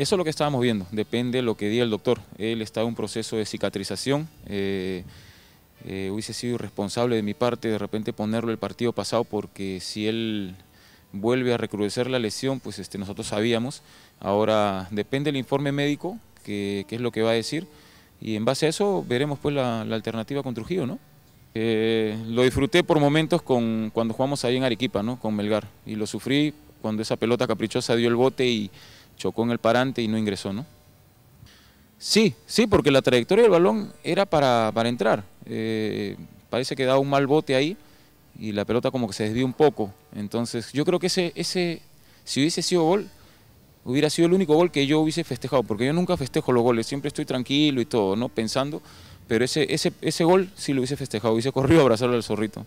Eso es lo que estábamos viendo, depende de lo que diga el doctor. Él está en un proceso de cicatrización. Eh, eh, hubiese sido irresponsable de mi parte de repente ponerlo el partido pasado porque si él vuelve a recrudecer la lesión, pues este, nosotros sabíamos. Ahora depende del informe médico, que, es lo que va a decir, y en base a eso veremos pues la, alternativa con Trujillo, ¿no? Eh, lo disfruté por momentos con, cuando jugamos ahí en Arequipa, ¿no? Con Melgar, y lo sufrí cuando esa pelota caprichosa dio el bote y chocó en el parante y no ingresó, ¿no? Sí, sí, porque la trayectoria del balón era para, para entrar. Eh, parece que da un mal bote ahí y la pelota como que se desvió un poco. Entonces yo creo que ese, ese si hubiese sido gol, hubiera sido el único gol que yo hubiese festejado, porque yo nunca festejo los goles, siempre estoy tranquilo y todo, ¿no? Pensando, pero ese, ese, gol sí lo hubiese festejado, hubiese corrido a abrazarlo al zorrito.